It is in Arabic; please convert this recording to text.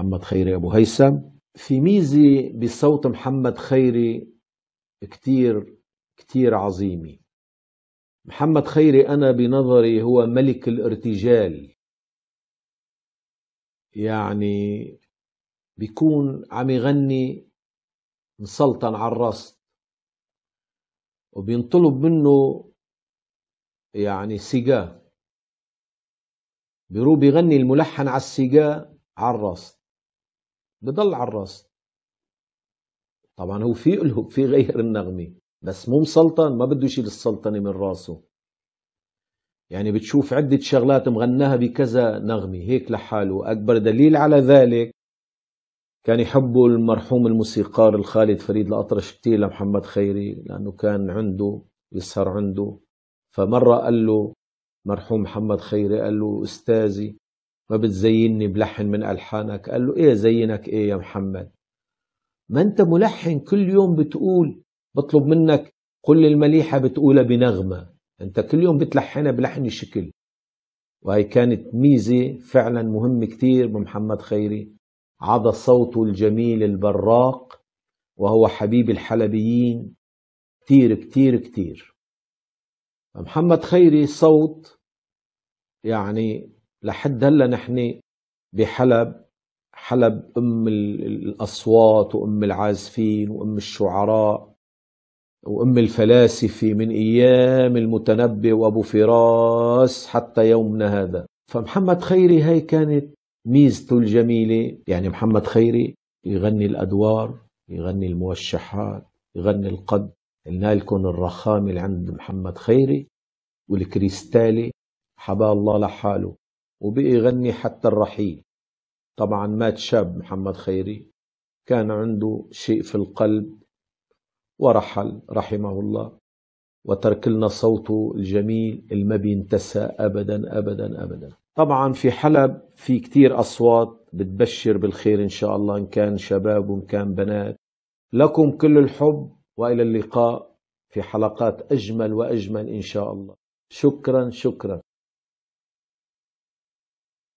محمد خيري أبو هيثم في ميزة بصوت محمد خيري كتير كتير عظيمة محمد خيري أنا بنظري هو ملك الارتجال يعني بيكون عم يغني مسلطن على الرصد وبينطلب منه يعني سيجا بيروح بيغني الملحن على السيجا على الرصد بضل على الراس طبعا هو في له في غير النغمه بس مو مسلطن ما بده يشيل السلطنه من راسه يعني بتشوف عدة شغلات مغناها بكذا نغمة هيك لحاله أكبر دليل على ذلك كان يحبوا المرحوم الموسيقار الخالد فريد الأطرش كتير لمحمد خيري لأنه كان عنده يسهر عنده فمرة قال له مرحوم محمد خيري قال له أستاذي ما بتزينني بلحن من ألحانك قال له إيه زينك إيه يا محمد ما أنت ملحن كل يوم بتقول بطلب منك كل المليحة بتقولها بنغمة أنت كل يوم بتلحنها بلحن شكل وهي كانت ميزة فعلا مهمة كثير بمحمد خيري عدا صوته الجميل البراق وهو حبيب الحلبيين كثير كثير كثير محمد خيري صوت يعني لحد هلا نحن بحلب حلب ام الاصوات وام العازفين وام الشعراء وام الفلاسفه من ايام المتنبي وابو فراس حتى يومنا هذا فمحمد خيري هي كانت ميزته الجميله يعني محمد خيري يغني الادوار يغني الموشحات يغني القد قلنا لكم الرخام اللي عند محمد خيري والكريستالي حبا الله لحاله وبقي يغني حتى الرحيل طبعا مات شاب محمد خيري كان عنده شيء في القلب ورحل رحمه الله وترك لنا صوته الجميل اللي ما بينتسى ابدا ابدا ابدا طبعا في حلب في كتير اصوات بتبشر بالخير ان شاء الله ان كان شباب وان كان بنات لكم كل الحب والى اللقاء في حلقات اجمل واجمل ان شاء الله شكرا شكرا